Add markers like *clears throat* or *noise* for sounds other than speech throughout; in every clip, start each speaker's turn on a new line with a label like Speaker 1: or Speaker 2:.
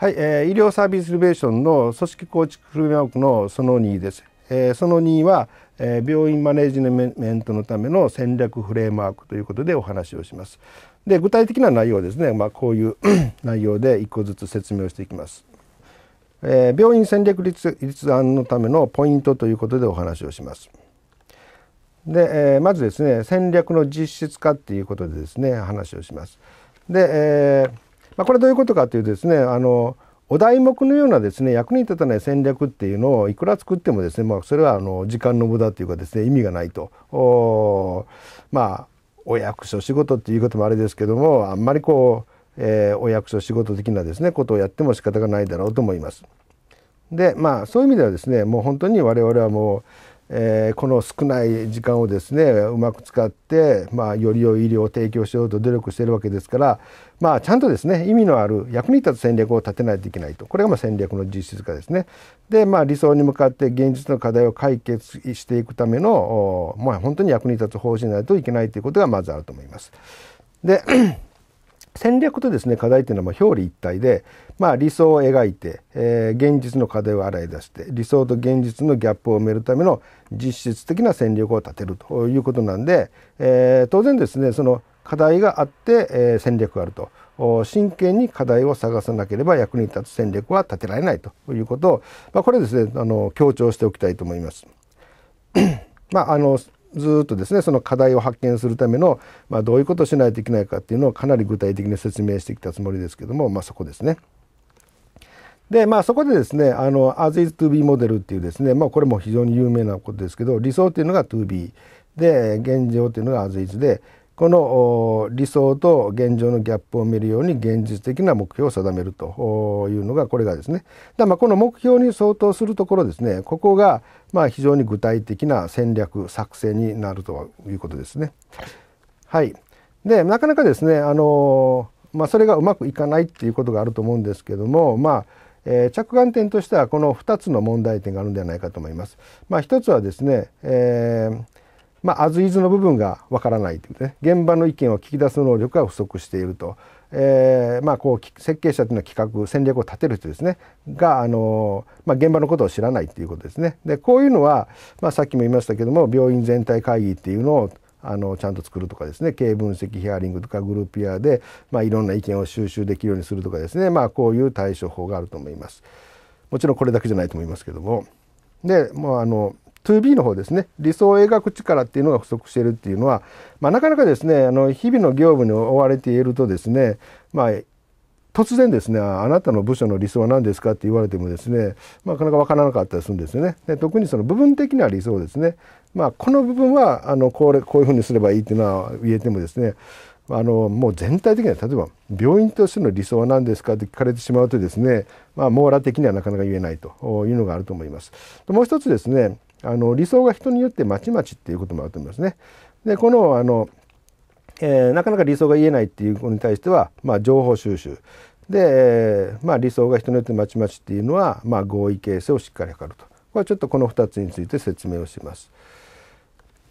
Speaker 1: はい、えー、医療サービスイノベーションの組織構築フレームワークのその2です。えー、その2は、えー、病院マネジメントのための戦略フレームワークということでお話をします。で具体的な内容ですね、まあ、こういう *coughs* 内容で1個ずつ説明をしていきます。えー、病院戦略立案のためのポイントということでお話をします。で、えー、まずですね戦略の実質化っていうことでですね話をします。で、えーまあ、これどういうことかというとですねあのお題目のようなですね役に立たない戦略っていうのをいくら作ってもですね、まあ、それはあの時間の無駄というかですね意味がないとまあお役所仕事っていうこともあれですけどもあんまりこう、えー、お役所仕事的なですねことをやっても仕方がないだろうと思います。でまあそういう意味ではですねもう本当に我々はもうえー、この少ない時間をですねうまく使って、まあ、より良い医療を提供しようと努力しているわけですから、まあ、ちゃんとですね意味のある役に立つ戦略を立てないといけないとこれがま戦略の実質化ですね。で、まあ、理想に向かって現実の課題を解決していくための、まあ、本当に役に立つ方針になるといけないということがまずあると思います。で戦略とですね課題というのはま表裏一体で、まあ、理想を描いて、えー、現実の課題を洗い出して理想と現実のギャップを埋めるための実質的な戦略を立てるということなんで、えー、当然ですねその課題があって、えー、戦略があると真剣に課題を探さなければ役に立つ戦略は立てられないということを、まあ、これですねあの強調しておきたいと思います。*clears throat* まあ、あのずっとですねその課題を発見するための、まあ、どういうことをしないといけないかっていうのをかなり具体的に説明してきたつもりですけども、まあ、そこですね。でまあそこでですね「あの As is to be モデル」っていうですね、まあ、これも非常に有名なことですけど理想っていうのが to be で現状っていうのが As is でこの理想と現状のギャップを見るように現実的な目標を定めるというのがこれがですねだまこの目標に相当するところですねここがま非常に具体的な戦略作成になるということですね。はいでなかなかですねあの、まあ、それがうまくいかないっていうことがあると思うんですけどもまあえー、着眼点としてはこの2つの問題点があるんではないかと思います。まあ、1つはですね、えーまあ、アズイズの部分がわからないというね現場の意見を聞き出す能力が不足していると、えー、まあ、こう設計者というのは企画戦略を立てる人ですねが、あのまあ、現場のことを知らないということですね。でこういうのは、まさっきも言いましたけども病院全体会議っていうのをあのちゃんと作るとかですね経営分析ヒアリングとかグループやで、まあ、いろんな意見を収集できるようにするとかですね、まあ、こういう対処法があると思います。もちろんこれだけじゃないと思いますけども。でもうあの 2B の方ですね理想を描く力っていうのが不足しているっていうのは、まあ、なかなかですねあの日々の業務に追われているとですね、まあ、突然ですねあなたの部署の理想は何ですかって言われてもですね、まあ、なかなか分からなかったりするんですよね。で特にその部分的な理想ですね、まあ、この部分はあのこれこういうふうにすればいいっていうのは言えてもですねあのもう全体的には例えば病院としての理想は何ですかって聞かれてしまうとですね、まあ、網羅的にはなかなか言えないというのがあると思います。もう一つですねあの理想が人によってまちまちっていうこともあると思いますね。でこのあの、えー、なかなか理想が言えないっていう子に対しては、まあ、情報収集で、えー、まあ、理想が人によってまちまちっていうのは、まあ、合意形成をしっかり図るとこれはちょっとこの2つについて説明をします。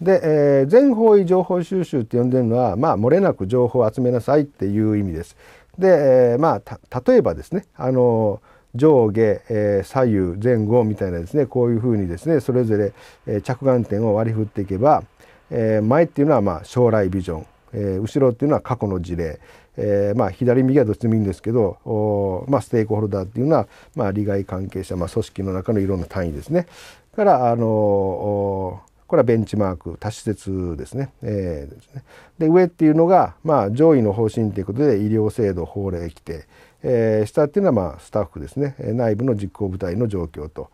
Speaker 1: で、えー、全方位情報収集って呼んでるのは、まあ、漏れなく情報を集めなさいっていう意味です。で、えー、まあ、例えばですね、あの上下、えー、左右前後みたいなですねこういうふうにですねそれぞれ、えー、着眼点を割り振っていけば、えー、前っていうのはまあ将来ビジョン、えー、後ろっていうのは過去の事例、えー、まあ左右はどっちでもいいんですけどお、まあ、ステークホルダーっていうのは、まあ、利害関係者、まあ、組織の中のいろんな単位ですね。からあのおこれはベンチマーク多施設ですね。えー、ですねで上っていうのが、まあ、上位の方針ということで医療制度法令規定。えー、下っていうのはまあスタッフですね内部の実行部隊の状況と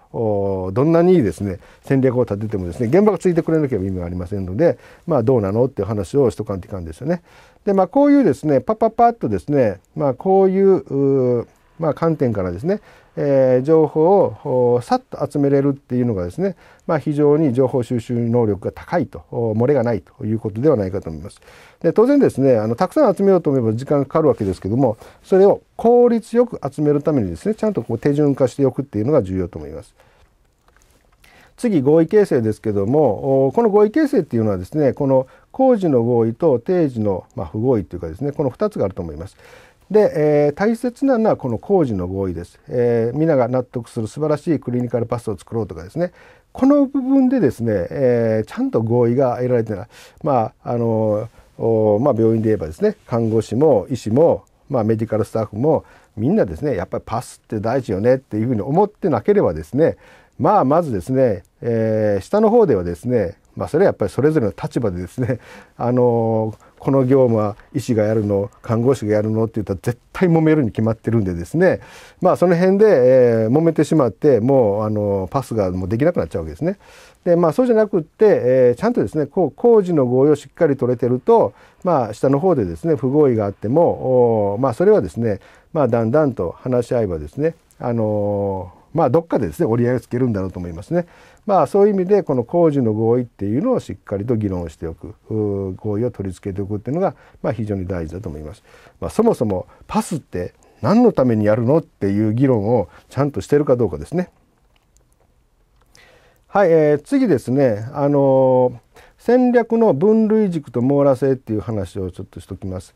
Speaker 1: どんなにですね戦略を立ててもですね現場がついてくれなければ意味がありませんので、まあ、どうなのっていう話をしとかんといかんですよね。でまあこういうですねパパパッとですね、まあ、こういうまあ、観点からですねえー、情報をさっと集めれるっていうのがですね、まあ、非常に情報収集能力が高いと漏れがないということではないかと思います。で当然ですねあのたくさん集めようと思えば時間がかかるわけですけどもそれを効率よく集めるためにですねちゃんとこう手順化しておくっていうのが重要と思います。次合意形成ですけどもこの合意形成っていうのはですねこの工事の合意と定時の不合意というかですねこの2つがあると思います。で、えー、大切なのはこの工事の合意です、えー、皆が納得する素晴らしいクリニカルパスを作ろうとかですねこの部分でですね、えー、ちゃんと合意が得られてない、まああのまあ、病院で言えばですね看護師も医師も、まあ、メディカルスタッフもみんなですねやっぱりパスって大事よねっていうふうに思ってなければですねまあまずですね、えー、下の方ではですね、まあ、それはやっぱりそれぞれの立場でですね、あのこの業務は医師がやるの看護師がやるのって言ったら絶対揉めるに決まってるんでですねまあその辺で、えー、揉めてしまってもうあのパスがもうできなくなっちゃうわけですね。でまあそうじゃなくって、えー、ちゃんとですねこう工事の合意をしっかり取れてるとまあ下の方でですね不合意があってもまあそれはですねまあだんだんと話し合えばですねあのーまあ、どっかでですね折り合いをつけるんだろうと思いますね。まあそういう意味でこの工事の合意っていうのをしっかりと議論しておく合意を取り付けておくっていうのが、まあ、非常に大事だと思います。まあ、そもそもパスって何のためにやるのっていう議論をちゃんとしてるかどうかですね。はい、えー、次ですね、あのー、戦略の分類軸と網羅性っていう話をちょっとしときます。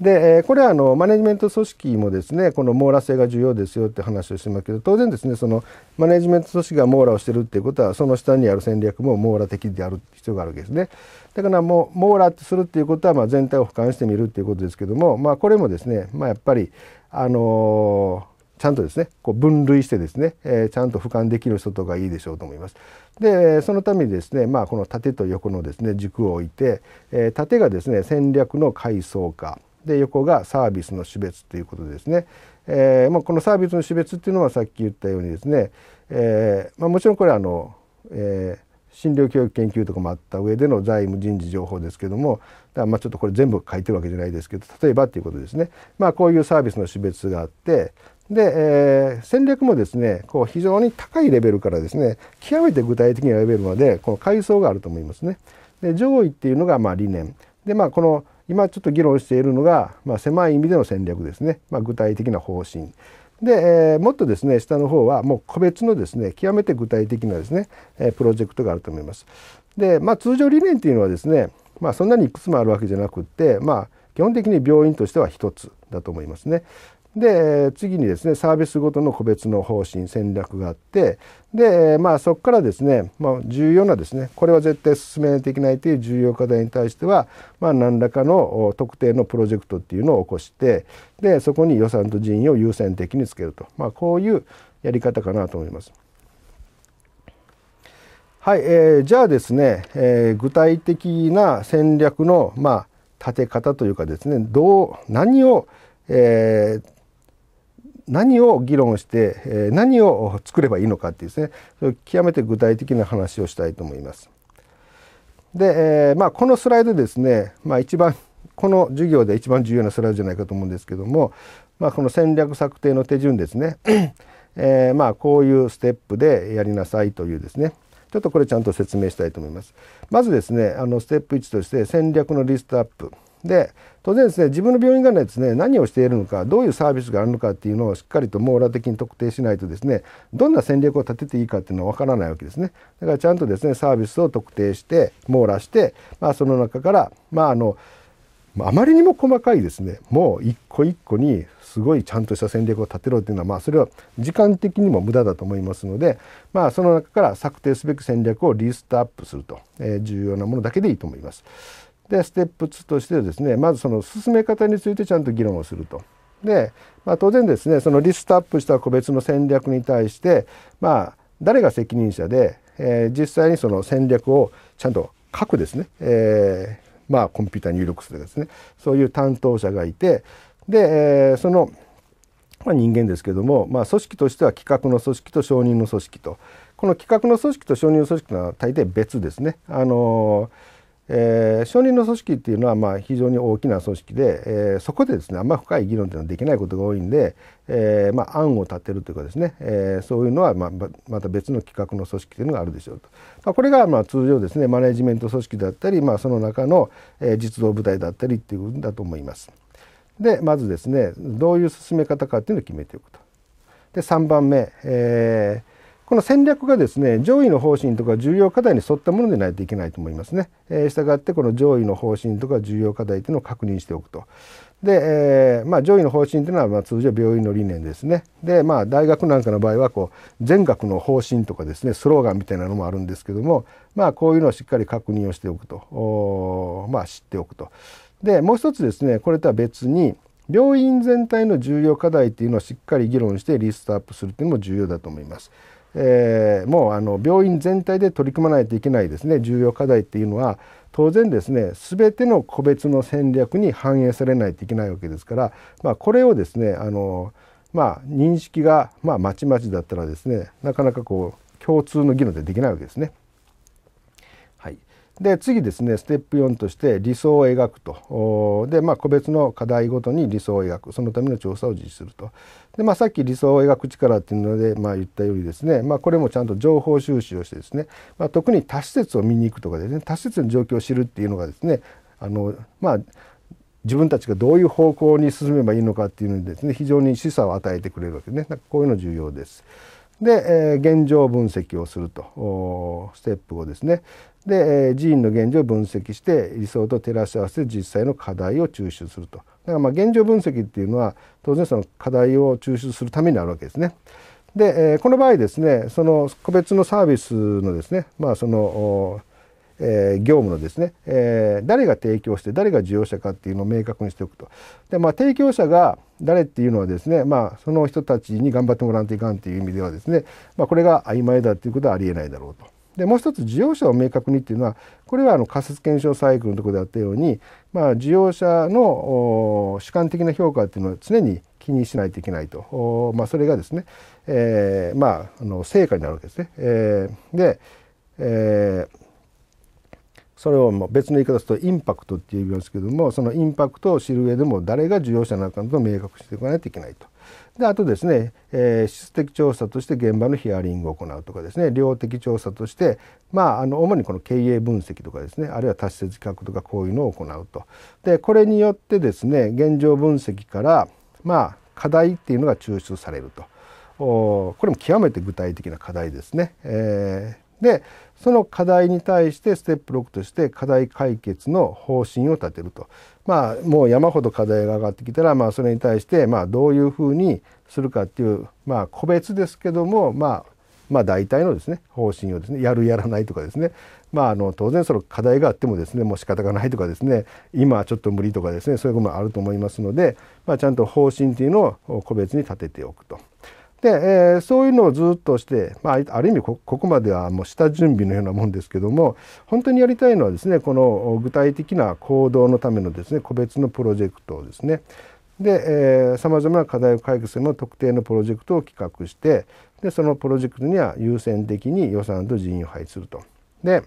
Speaker 1: で、えこれはあのマネジメント組織もですねこの網羅性が重要ですよって話をしてますけど当然ですねそのマネジメント組織が網羅をしてるっていうことはその下にある戦略も網羅的である必要があるわけですね。だからもう網羅するっていうことはま全体を俯瞰してみるっていうことですけども、まあ、これもですね、まあ、やっぱり、あのちゃんとですねこう分類してですね、えー、ちゃんと俯瞰できる人とかいいでしょうと思います。でそのためにですね、まあ、この縦と横のですね軸を置いて、えー、縦がですね戦略の階層化で横がサービスの種別ということですね。えーまあ、このサービスの種別っていうのはさっき言ったようにですね、えーまあ、もちろんこれはあの、えー診療教育研究とかもあった上での財務人事情報ですけどもだからまあちょっとこれ全部書いてるわけじゃないですけど例えばっていうことですね、まあ、こういうサービスの種別があってで、えー、戦略もですねこう非常に高いレベルからですね極めて具体的なレベルまでこの階層があると思いますね。で上位っていうのがまあ理念で、まあ、この今ちょっと議論しているのが、まあ、狭い意味での戦略ですね、まあ、具体的な方針で、えー、もっとですね下の方はもう個別のですね極めて具体的なですね、えー、プロジェクトがあると思います。で、まあ、通常理念っていうのはですね、まあ、そんなにいくつもあるわけじゃなくって、まあ、基本的に病院としては一つだと思いますね。で次にですねサービスごとの個別の方針戦略があってで、まあ、そこからですね、まあ、重要なですねこれは絶対進めないといけないという重要課題に対しては、まあ、何らかの特定のプロジェクトっていうのを起こしてでそこに予算と人員を優先的につけると、まあ、こういうやり方かなと思います。はい、えー、じゃあですね、えー、具体的な戦略の、まあ、立て方というかですねどう何を、えー、何を議論して、え何を作ればいいのかっていうですねそれ極めて具体的な話をしたいと思います。で、えーまあ、このスライドですね、まあ、一番この授業で一番重要なスライドじゃないかと思うんですけども、まあ、この戦略策定の手順ですね、えー、まあこういうステップでやりなさいというですねちょっとこれちゃんと説明したいと思います。まずですねあのステップ1として戦略のリストアップで当然ですね自分の病院がねですね何をしているのかどういうサービスがあるのかっていうのをしっかりと網羅的に特定しないとですねどんな戦略を立てていいかっていうのはわからないわけですねだからちゃんとですねサービスを特定して網羅して、まあ、その中からまああのあまりにも細かいですねもう一個一個にすごいちゃんとした戦略を立てろっていうのはまあそれは時間的にも無駄だと思いますのでまあその中から策定すべき戦略をリストアップすると、えー、重要なものだけでいいと思います。でステップ2としてですねまずその進め方についてちゃんと議論をすると。で、まあ、当然ですねそのリストアップした個別の戦略に対してまあ誰が責任者で、えー、実際にその戦略をちゃんと書くですね、えー、まあコンピューター入力するですねそういう担当者がいてで、えー、その、まあ、人間ですけども、まあ、組織としては企画の組織と承認の組織とこの企画の組織と承認の組織とのは大抵別ですね。あのーえー、承認の組織っていうのはまあ非常に大きな組織で、えー、そこでですねあんまり深い議論っていうのはできないことが多いんで、えー、まあ案を立てるというかですね、えー、そういうのはまあまた別の企画の組織というのがあるでしょうと、まあ、これがまあ通常ですねマネジメント組織だったり、まあ、その中の実動部隊だったりっていうんだと思います。でまずですねどういう進め方かっていうのを決めておくと。で3番目、えーこの戦略がですね上位の方針とか重要課題に沿ったものでないといけないと思いますね。えー、したがってこの上位の方針とか重要課題というのを確認しておくと。で、えー、まあ、上位の方針というのはま通常病院の理念ですね。でまあ大学なんかの場合はこう全学の方針とかですねスローガンみたいなのもあるんですけどもまあこういうのをしっかり確認をしておくとまあ、知っておくと。でもう一つですねこれとは別に病院全体の重要課題というのをしっかり議論してリストアップするというのも重要だと思います。えー、もうあの病院全体で取り組まないといけないですね重要課題っていうのは当然ですね全ての個別の戦略に反映されないといけないわけですから、まあ、これをですねあの、まあ、認識が、まちまちだったらですねなかなかこう共通の議論でできないわけですね。で次ですねステップ4として理想を描くとで、まあ、個別の課題ごとに理想を描くそのための調査を実施するとで、まあ、さっき理想を描く力っていうので、まあ、言ったようにですね、まあ、これもちゃんと情報収集をしてですね、まあ、特に多施設を見に行くとかですね多施設の状況を知るっていうのがですねあのまあ自分たちがどういう方向に進めばいいのかっていうのにですね非常に示唆を与えてくれるわけですねなんかこういうの重要です。で、えー、現状分析をするとステップ5ですねで、えー、寺院の現状を分析して理想と照らし合わせて実際の課題を抽出するとだからまあ現状分析っていうのは当然その課題を抽出するためにあるわけですね。で、えー、この場合ですねその個別のサービスのですねまあそのえー、業務のですね、えー、誰が提供して誰が需要者かっていうのを明確にしておくと。でまあ提供者が誰っていうのはですねまあその人たちに頑張ってもらわないといかんっていう意味ではですね、まあ、これが曖昧だっていうことはありえないだろうと。でもう一つ事業者を明確にっていうのはこれはあの仮説検証サイクルのところであったように、まあ、事業者の主観的な評価っていうのは常に気にしないといけないと、まあ、それがですね、えー、まああの成果になるわけですね。えー、で、えーそれをもう別の言い方するとインパクトって言いますけどもそのインパクトを知る上でも誰が事業者なのかと明確にしていかないといけないと。であとですね、えー、質的調査として現場のヒアリングを行うとかですね量的調査として、まあ、あの主にこの経営分析とかですねあるいは達成企画とかこういうのを行うと。でこれによってですね現状分析からまあ課題っていうのが抽出されると。これも極めて具体的な課題ですね。えー、でその課題に対してステップ6として課題解決の方針を立てると。まあもう山ほど課題が上がってきたら、まあ、それに対してまあどういうふうにするかっていう、まあ、個別ですけども、まあ、まあ大体のですね方針をですねやるやらないとかですねまああの当然その課題があってもですねもう仕方がないとかですね今はちょっと無理とかですねそういうこともあると思いますので、まあ、ちゃんと方針っていうのを個別に立てておくと。で、えー、そういうのをずっとして、まあ、ある意味ここまではもう下準備のようなもんですけども本当にやりたいのはですねこの具体的な行動のためのですね個別のプロジェクトをですねでさまざまな課題を解決するの特定のプロジェクトを企画してでそのプロジェクトには優先的に予算と人員を配置すると。で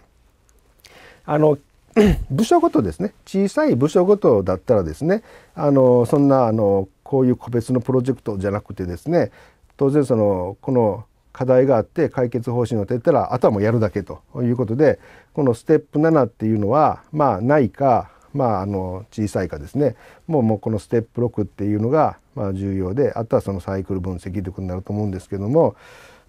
Speaker 1: あの *clears throat* 部署ごとですね小さい部署ごとだったらですねあのそんなあのこういう個別のプロジェクトじゃなくてですね当然そのこの課題があって解決方針を立てたらあとはもうやるだけということでこのステップ7っていうのはまあないかまああの小さいかですねもうもうこのステップ6っていうのがまあ重要であとはそのサイクル分析ということになると思うんですけども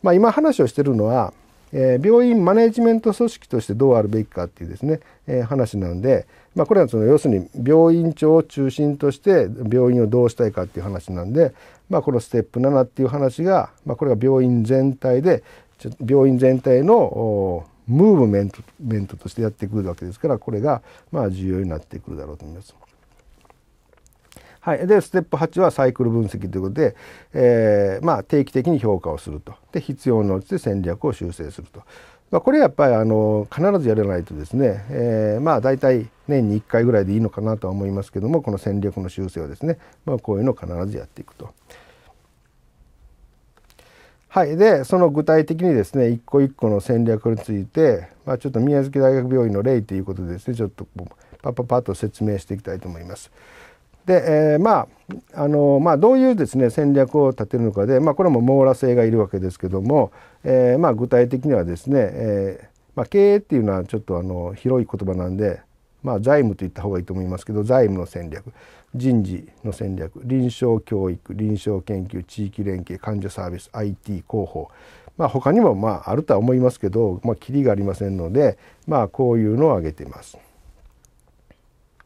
Speaker 1: まあ今話をしてるのはえ病院マネジメント組織としてどうあるべきかっていうですね、え話なんで、まあ、これはその要するに病院長を中心として病院をどうしたいかっていう話なんで、まあ、このステップ7っていう話が、まあ、これが病院全体で病院全体のムーブメントとしてやってくるわけですからこれがまあ重要になってくるだろうと思います。はい、でステップ8はサイクル分析ということで、えーまあ、定期的に評価をするとで必要に応じて戦略を修正すると、まあ、これやっぱりあの必ずやらないとですね、えー、まあ大体年に1回ぐらいでいいのかなとは思いますけどもこの戦略の修正はですね、まあ、こういうのを必ずやっていくと。はい、でその具体的にですね一個一個の戦略について、まあ、ちょっと宮崎大学病院の例ということでですねちょっとパッパパッと説明していきたいと思います。で、えー、まああのまあ、どういうです、ね、戦略を立てるのかで、まあ、これも網羅性がいるわけですけども、えーまあ、具体的にはですね、えーまあ、経営っていうのはちょっとあの広い言葉なんで、まあ、財務と言った方がいいと思いますけど財務の戦略人事の戦略臨床教育臨床研究地域連携患者サービス IT 広報、まあ、他にもまああるとは思いますけど、まあ、キリがありませんので、まあ、こういうのを挙げています。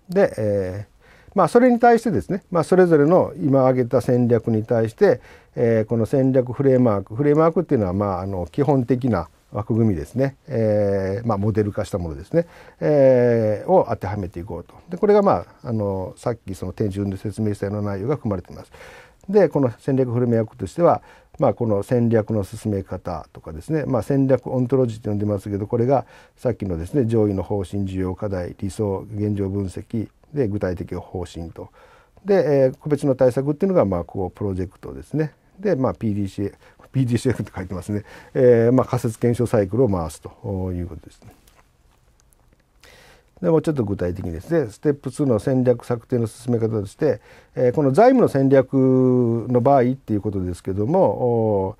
Speaker 1: で、えーまあ、それに対してですね、まあ、それぞれの今挙げた戦略に対して、えー、この戦略フレームワークフレームワークっていうのは、まあ、あの基本的な枠組みですね、えーまあ、モデル化したものですね、えー、を当てはめていこうとでこれが、まあ、あのさっきその展示運で説明したような内容が含まれています。でこの戦略フレームワークとしては、まあ、この戦略の進め方とかですね、まあ、戦略オントロジーと呼んでますけどこれがさっきのですね上位の方針需要課題理想現状分析で具体的方針とで、えー、個別の対策っていうのが、まあ、こうプロジェクトですねで、まあ、PDCA PDCF って書いてますね、えーまあ、仮説検証サイクルを回すということですね。でもうちょっと具体的にですねステップ2の戦略策定の進め方として、えー、この財務の戦略の場合っていうことですけども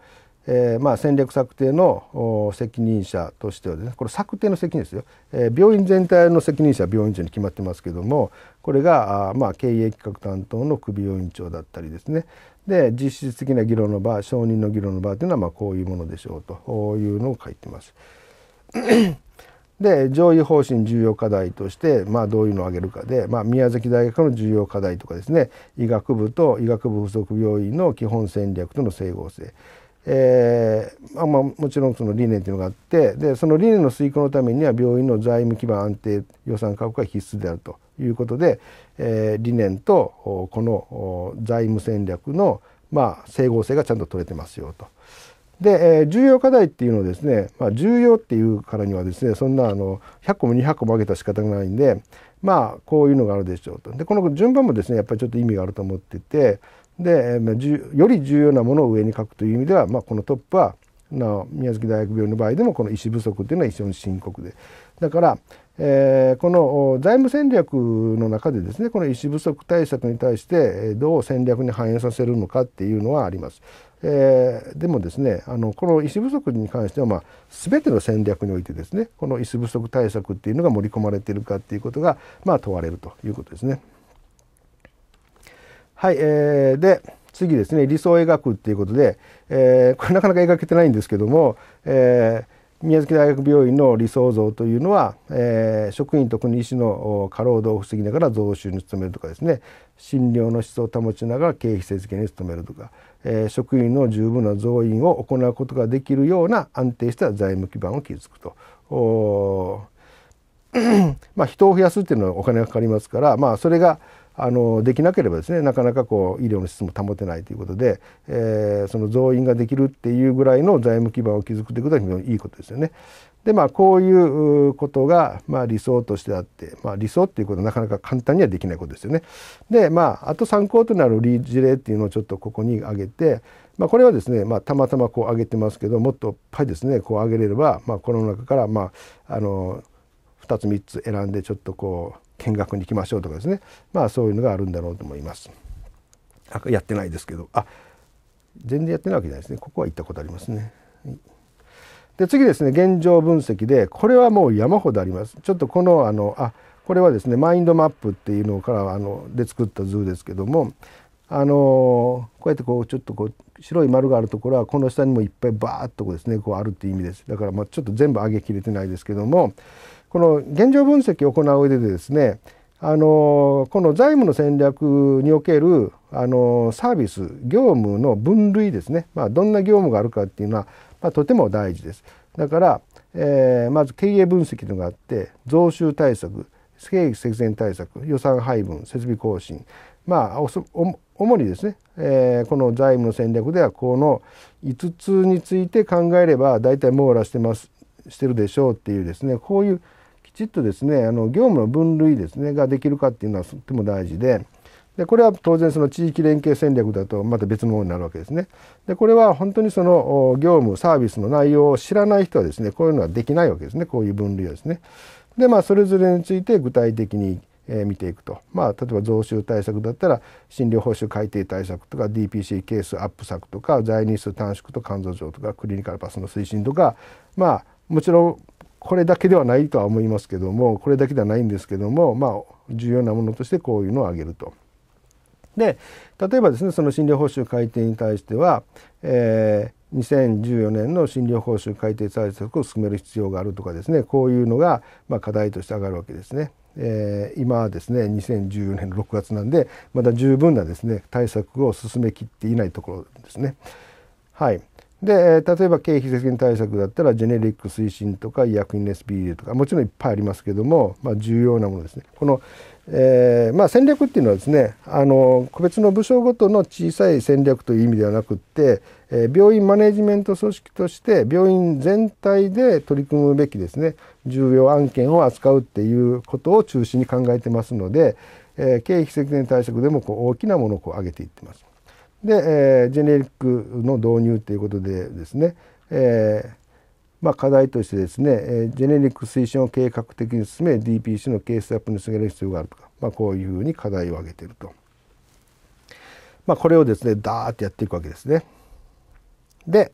Speaker 1: えー、まあ戦略策定の責任者としてはですねこれ策定の責任ですよ、えー、病院全体の責任者は病院長に決まってますけどもこれがあまあ経営企画担当の首病院長だったりですねで実質的な議論の場承認の議論の場というのはまあこういうものでしょうというのを書いてます。*coughs* で上位方針重要課題として、まあ、どういうのを挙げるかで、まあ、宮崎大学の重要課題とかですね医学部と医学部附属病院の基本戦略との整合性えー、まあ、もちろんその理念というのがあってでその理念の遂行のためには病院の財務基盤安定予算確保が必須であるということで、えー、理念とこの財務戦略の、まあ、整合性がちゃんと取れてますよと。で、えー、重要課題っていうのをですね、まあ、重要っていうからにはですねそんなあの100個も200個も上げた仕方がないんでまあこういうのがあるでしょうと。でこの順番もですねやっぱりちょっと意味があると思っててでより重要なものを上に書くという意味では、まあ、このトップは宮崎大学病院の場合でもこの医師不足というのは非常に深刻でだから、えー、この財務戦略の中でですねこの医師不足対策に対してどう戦略に反映させるのかっていうのはあります。えー、でもですねあのこの医師不足に関しては、まあ、全ての戦略においてですねこの医師不足対策っていうのが盛り込まれているかっていうことが、まあ、問われるということですね。はい、えー、で、次ですね、理想を描くっていうことで、えー、これなかなか描けてないんですけども、えー、宮崎大学病院の理想像というのは、えー、職員と国医師の過労働を防ぎながら増収に努めるとかですね診療の質を保ちながら経費節減に努めるとか、えー、職員の十分な増員を行うことができるような安定した財務基盤を築くと。*clears throat* まあ人を増やすっていうのはお金がかかりますから、まあ、それがあのできなければですねなかなかこう医療の質も保てないということで、えー、その増員ができるっていうぐらいの財務基盤を築くということは非常にいいことですよね。でまあこういうことが、まあ、理想としてあって、まあ、理想っていうことはなかなか簡単にはできないことですよね。でまああと参考となる事例っていうのをちょっとここに挙げて、まあ、これはですね、まあ、たまたまこう挙げてますけどもっといっぱいですねこう挙げれれば、まあ、この中から、まあ、あの2つ3つ選んでちょっとこう見学に行きましょうとかですねまあそういうのがあるんだろうと思います。あやってないですけどあ全然やってないわけじゃないですねここは行ったことありますね。で次ですね現状分析でこれはもう山ほどあります。ちょっとこのあのあこれはですねマインドマップっていうのからあので作った図ですけどもあのこうやってこうちょっとこう白い丸があるところはこの下にもいっぱいバーっとこうですねこうあるっていう意味ですだからまあちょっと全部上げきれてないですけどもこの現状分析を行う上でですねあのこの財務の戦略におけるあのサービス業務の分類ですね、まあ、どんな業務があるかっていうのは、まあ、とても大事です。だから、えー、まず経営分析のがあって増収対策経費節電対策予算配分設備更新まあ主にですね、えー、この財務の戦略ではこの5つについて考えれば大体網羅してますしてるでしょうっていうですねこういうちっとですねあの業務の分類ですねができるかっていうのはとても大事で。でこれは当然その地域連携戦略だとまた別のものになるわけですね。でこれは本当にその業務サービスの内容を知らない人はですねこういうのはできないわけですねこういう分類はですね。でまあそれぞれについて具体的に見ていくと、まあ、例えば増収対策だったら診療報酬改定対策とか DPC ケースアップ策とか在日数短縮と肝臓上とかクリニカルパスの推進とかまあもちろんこれだけではないとは思いますけどもこれだけではないんですけどもまあ重要なものとしてこういうのを挙げると。で例えばですねその診療報酬改定に対しては、えー、2014年の診療報酬改定対策を進める必要があるとかですねこういうのが、まあ、課題として上がるわけですね。えー、今はですね2014年6月なんでまだ十分なですね対策を進めきっていないところですね。はい、で、例えば経費節減対策だったら、ジェネリック推進とか、医薬品レスピールとか、もちろんいっぱいありますけども、まあ、重要なものですね。この、えー、まあ、戦略っていうのはですね、あの、個別の部署ごとの小さい戦略という意味ではなくって、えー、病院マネジメント組織として、病院全体で取り組むべきですね、重要案件を扱うっていうことを中心に考えてますので、えー、経費節減対策でもこう大きなものをこう上げていってます。で、えー、ジェネリックの導入ということでですね、えーまあ、課題としてですね、えー、ジェネリック推進を計画的に進め DPC のケースアップに進める必要があるとか、まあ、こういうふうに課題を挙げていると、まあ、これをですねダーッとやっていくわけですね。で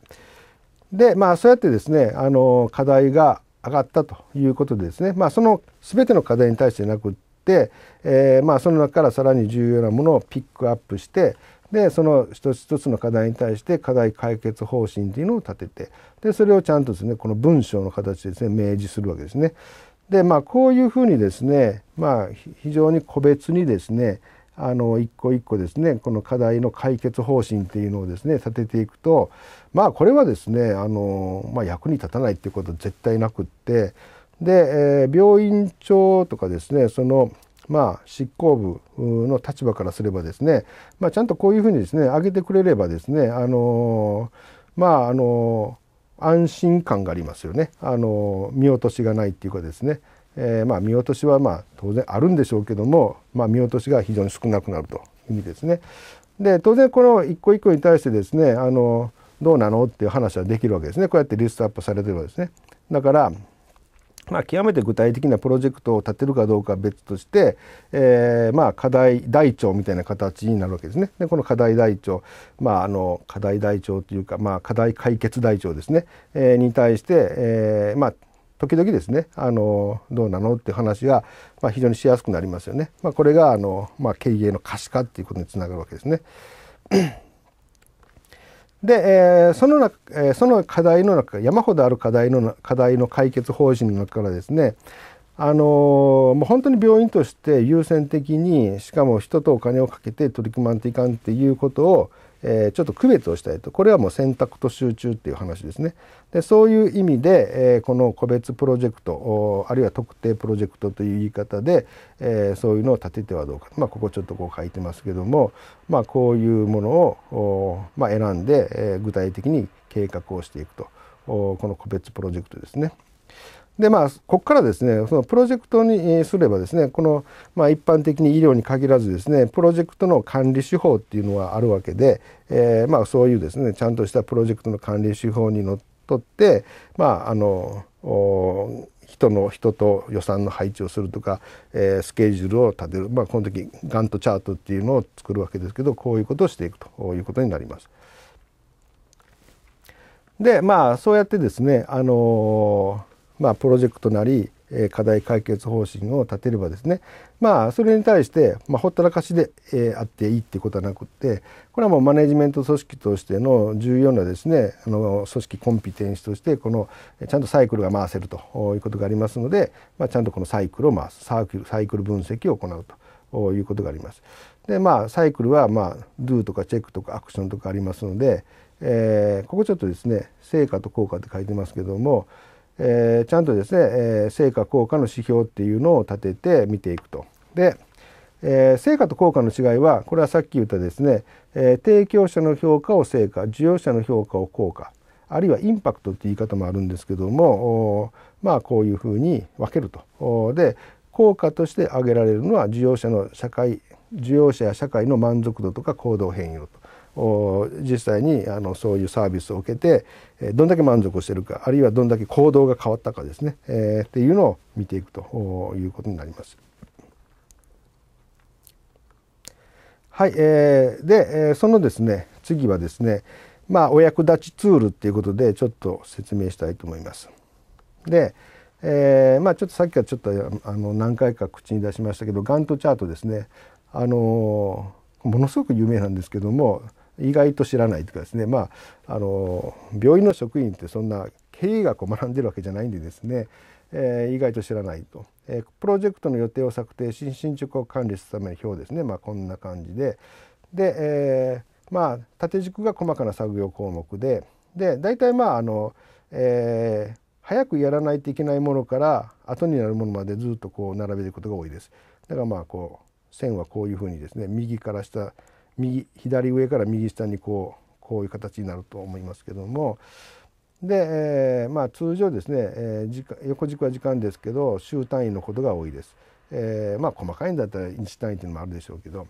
Speaker 1: で、まあ、そうやってですねあの課題が上がったということでですね、まあ、その全ての課題に対してなくって、えーまあ、その中からさらに重要なものをピックアップしてでその一つ一つの課題に対して課題解決方針っていうのを立ててでそれをちゃんとですねこの文章の形でですね明示するわけですね。でまあこういうふうにですねまあ非常に個別にですねあの一個一個ですねこの課題の解決方針っていうのをですね立てていくとまあこれはですねあの、まあ、役に立たないっていうことは絶対なくってで、えー、病院長とかですねそのまあ、執行部の立場からすればですね、まあ、ちゃんとこういうふうにですね上げてくれればですね、あのまああの安心感がありますよね、あの見落としがないっていうかですね、えー、まあ見落としはまあ当然あるんでしょうけども、まあ、見落としが非常に少なくなるという意味ですね。で当然この一個一個に対してですねあのどうなのっていう話はできるわけですねこうやってリストアップされてるわけですね。だからまあ、極めて具体的なプロジェクトを立てるかどうかは別として、えー、まあ課題台帳みたいな形になるわけですね。でこの課題台帳、まあ、あの課題台帳というか、まあ、課題解決台帳ですね、えー、に対して、えー、まあ時々ですねあのどうなのって話が、まあ、非常にしやすくなりますよね。まあ、これがあの、まあ、経営の可視化っていうことにつながるわけですね。で、えー、その中、えー、その課題の中山ほどある課題の課題の解決方針の中からですねあのー、もう本当に病院として優先的にしかも人とお金をかけて取り組まんといかんっていうことをえー、ちょっと区別をしたいとこれはもう選択と集中っていう話ですねでそういう意味で、えー、この個別プロジェクトあるいは特定プロジェクトという言い方で、えー、そういうのを立ててはどうか、まあ、ここちょっとこう書いてますけども、まあ、こういうものを、まあ、選んで、え具体的に計画をしていくとこの個別プロジェクトですね。でまあここからですねそのプロジェクトにすればですねこの、まあ、一般的に医療に限らずですねプロジェクトの管理手法っていうのはあるわけで、えー、まあ、そういうですねちゃんとしたプロジェクトの管理手法にのっとってまああの人の人と予算の配置をするとか、えー、スケジュールを立てる、まあ、この時ガントチャートっていうのを作るわけですけどこういうことをしていくということになります。でまあそうやってですねあのーまあ、プロジェクトなり、え課題解決方針を立てればですねまあそれに対して、まあ、ほったらかしで、えー、あっていいっていうことはなくってこれはもうマネジメント組織としての重要なですねあの組織コンピテンシとしてこのちゃんとサイクルが回せるということがありますので、まあ、ちゃんとこのサイクルを回すサークルサイクル分析を行うということがあります。でまあサイクルは、まあ、do とかチェックとかアクションとかありますので、えー、ここちょっとですね成果と効果って書いてますけどもえー、ちゃんとですね、えー、成果効果の指標っていうのを立てて見ていくと。で、えー、成果と効果の違いはこれはさっき言ったですね、えー、提供者の評価を成果需要者の評価を効果あるいはインパクトって言い方もあるんですけどもまあこういうふうに分けると。で効果として挙げられるのは需要者の社会需要者や社会の満足度とか行動変容と。実際にあのそういうサービスを受けてどんだけ満足しているかあるいはどんだけ行動が変わったかですね、えー、っていうのを見ていくということになります。はい、えー、でそのですね次はですねまあお役立ちツールっていうことでちょっと説明したいと思います。で、えー、まあちょっとさっきからちょっとあの何回か口に出しましたけどガントチャートですねあのものすごく有名なんですけども意外と知らないというかですねまああの病院の職員ってそんな経営学を学んでるわけじゃないんでですね、えー、意外と知らないと、えー、プロジェクトの予定を策定し進捗を管理するための表ですねまあこんな感じでで、えー、まあ縦軸が細かな作業項目でで大体まああの、えー、早くやらないといけないものから後になるものまでずっとこう並べることが多いです。だからまあこう線はこういうふうにですね右から下右左上から右下にこうこういう形になると思いますけどもで、えー、まあ、通常ですね、えー、横軸は時間ですけど週単位のことが多いです。えー、まあ、細かいんだったら日単位っていうのもあるでしょうけど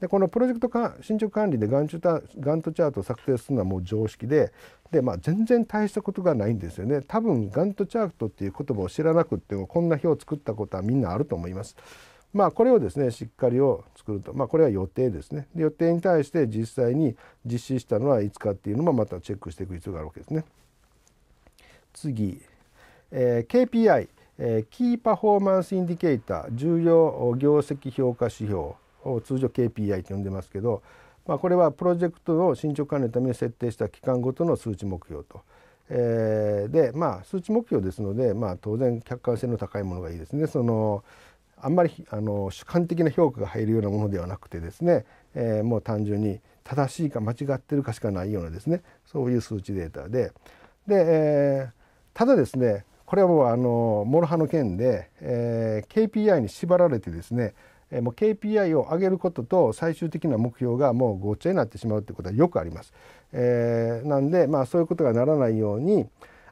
Speaker 1: でこのプロジェクト進捗管理でガンチュガントチャートを作成するのはもう常識でで、まあ、全然大したことがないんですよね多分ガントチャートっていう言葉を知らなくってもこんな表を作ったことはみんなあると思います。まあ、これをですねしっかりを作ると、まあ、これは予定ですね予定に対して実際に実施したのはいつかっていうのもまたチェックしていく必要があるわけですね。次、えー、KPI、えー、キーパフォーマンスインディケーター重要業績評価指標を通常 KPI と呼んでますけど、まあ、これはプロジェクトの進捗管理のために設定した期間ごとの数値目標と。えー、でまあ数値目標ですので、まあ、当然客観性の高いものがいいですね。そのあんまりあの主観的な評価が入るようなものではなくてですね、えー、もう単純に正しいか間違ってるかしかないようなですねそういう数値データでで、えー、ただですねこれはもうのモロハの件で、えー、KPI に縛られてですねえー、もう KPI を上げることと最終的な目標がもうごっちゃになってしまうということはよくあります。えー、なんで、まあ、そういうことがならないように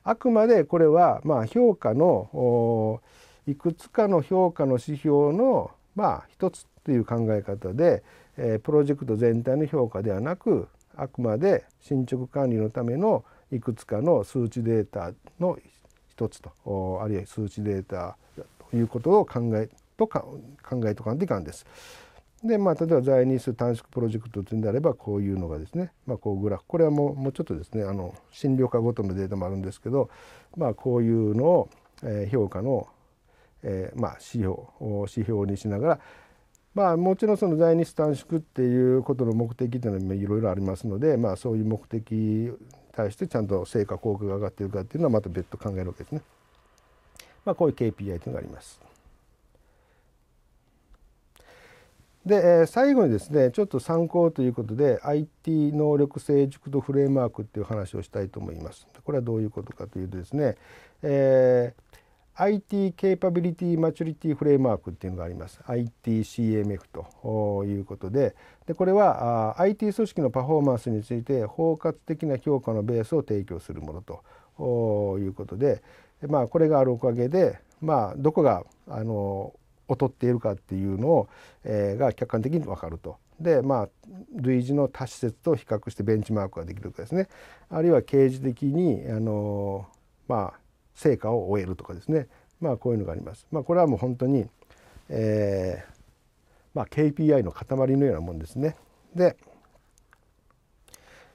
Speaker 1: あくまでこれはまあ評価のいくつかの評価の指標のまあ一つという考え方で、えー、プロジェクト全体の評価ではなくあくまで進捗管理のためのいくつかの数値データの一つとあるいは数値データということを考えとか考えとかんでいかんです。でまあ、例えば在任数短縮プロジェクトというのであればこういうのがですね、まあ、こうグラフこれはもうもうちょっとですねあの診療科ごとのデータもあるんですけど、まあ、こういうのを、えー、評価のえー、まあ、指標指標にしながら、まあ、もちろんその在日短縮っていうことの目的っていうのはいろいろありますので、まあ、そういう目的に対してちゃんと成果効果が上がっているかっていうのはまた別途考えるわけですね。まあ、こういう KPI というのがあります。で、えー、最後にですねちょっと参考ということで IT 能力成熟度フレームワークっていう話をしたいと思います。これはどういうことかというとですね、えー IT ケイパビリティマチュリティフレームワークっていうのがあります ITCMF ということででこれは IT 組織のパフォーマンスについて包括的な評価のベースを提供するものということで、まあ、これがあるおかげで、まあ、どこがあの劣っているかっていうのを、えー、が客観的に分かると。でまあ類似の他施設と比較してベンチマークができるとかですねあるいは刑事的にあのまあ成果を終えるとかですねまあこういうのがあります。まあ、これはもう本当に、えーまあ、KPI の塊のようなもんですね。で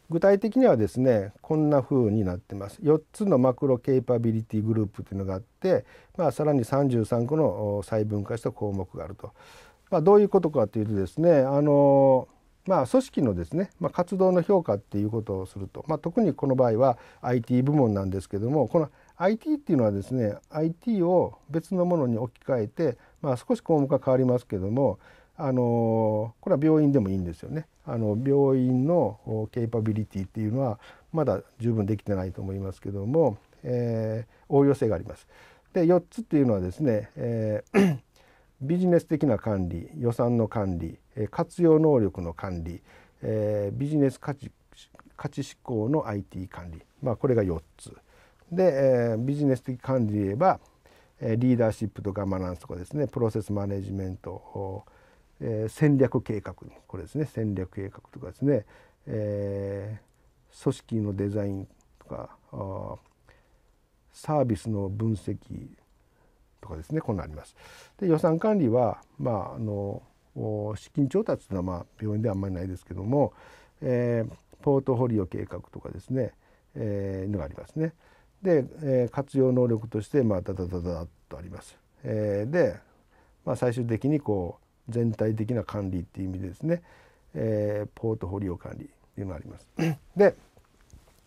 Speaker 1: 具体的にはですねこんな風になってます4つのマクロケイパビリティグループというのがあって、まあ、さらに33個の細分化した項目があると、まあ、どういうことかというとですねあのまあ、組織のですね、まあ、活動の評価っていうことをすると、まあ、特にこの場合は IT 部門なんですけどもこの IT っていうのはですね IT を別のものに置き換えて、まあ、少し項目が変わりますけどもあのこれは病院でもいいんですよね。あの病院のケイパビリティっていうのはまだ十分できてないと思いますけども、えー、応用性があります。で4つっていうのはですね、えー、*clears throat* ビジネス的な管理予算の管理活用能力の管理、えー、ビジネス価値価値志向の IT 管理、まあ、これが4つ。で、えビジネス的管理で言えばリーダーシップとガバナンスとかですねプロセスマネジメント、え戦略計画これですね戦略計画とかですね、え組織のデザインとかサービスの分析とかですねこんなあります。で予算管理は、まあ、あの資金調達というのは、まあ、病院ではあんまりないですけども、えー、ポートフォリオ計画とかですね、えー、のがありますね。で、えー、活用能力としてまあダダダダッとあります。えー、で、まあ、最終的にこう全体的な管理っていう意味でですね、えー、ポートフォリオ管理っていうのがあります。*clears throat* で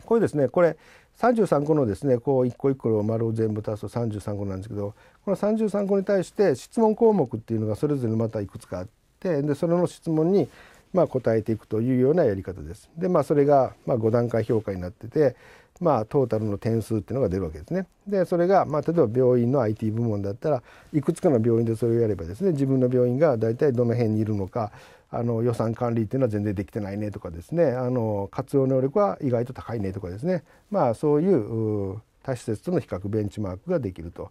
Speaker 1: これですねこれ33個のですねこう一個一個の丸を全部足すと33個なんですけどこの33個に対して質問項目っていうのがそれぞれまたいくつかあってでそれの質問にまあ、答えていくというようなやり方です。でまあそれがまあ5段階評価になってて、まあ、トータルの点数っていうのが出るわけですね。でそれが、まあ、例えば病院の IT 部門だったらいくつかの病院でそれをやればですね自分の病院が大体どの辺にいるのかあの予算管理っていうのは全然できてないねとかですねあの活用能力は意外と高いねとかですねまあそういう多施設との比較ベンチマークができると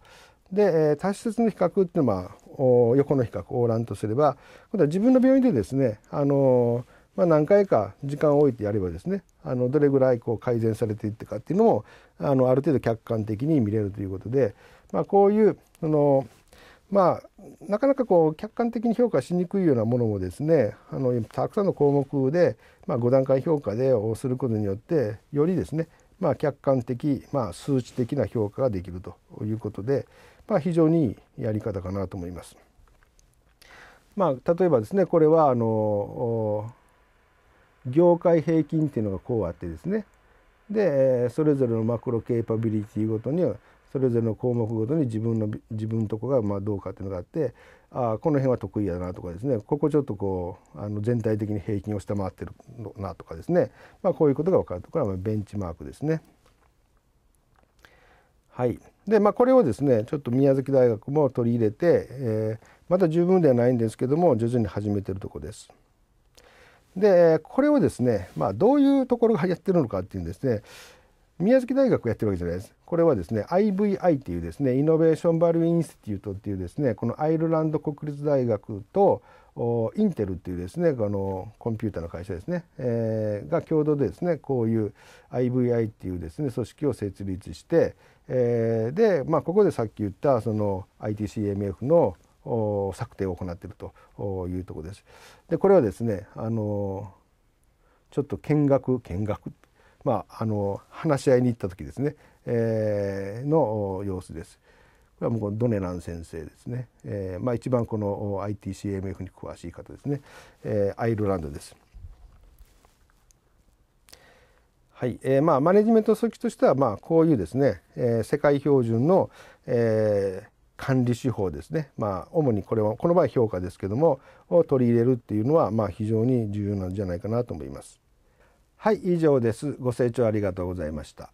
Speaker 1: で、え多施設の比較っていうのは、まあ、横の比較オーランとすれば今度は自分の病院でですね、あのまあ、何回か時間を置いてやればですねあのどれぐらいこう改善されていったかっていうのもあのある程度客観的に見れるということで、まあ、こういうあの、まあ、なかなかこう客観的に評価しにくいようなものもですねあのたくさんの項目で、まあ、5段階評価でをすることによってよりですね、まあ、客観的、まあ、数値的な評価ができるということで。まあ、非常にいいやり方かなと思います。まあ、例えばですねこれはあの業界平均っていうのがこうあってですねでそれぞれのマクロケーパビリティごとにそれぞれの項目ごとに自分の自分とこがまどうかっていうのがあってあこの辺は得意だなとかですねここちょっとこうあの全体的に平均を下回ってるのなとかですね、まあ、こういうことが分かるとこれはベンチマークですね。はいで、まあ、これをですねちょっと宮崎大学も取り入れて、えー、まだ十分ではないんですけども徐々に始めてるとこです。でこれをですね、まあ、どういうところがやってるのかっていうんですね宮崎大学やってるわけじゃないです。これはですね IVI っていうですねイノベーションバリューインスティテュートっていうですねこのアイルランド国立大学とインテルっていうですねあのコンピューターの会社ですね、えー、が共同でですねこういう IVI っていうですね組織を設立して、えー、で、まあ、ここでさっき言ったその ITCMF の策定を行っているというところです。でこれはですねあのちょっと見学見学まああの話し合いに行った時ですね、えー、の様子です。これはもうドネラン先生ですね、えーまあ、一番この ITCMF に詳しい方ですね、えー、アイルランドです。はいえーまあ、マネジメント先としては、まあ、こういうですね、えー、世界標準の、えー、管理手法ですね、まあ、主にこれはこの場合評価ですけどもを取り入れるっていうのは、まあ、非常に重要なんじゃないかなと思います。はい以上です。ご清聴ありがとうございました。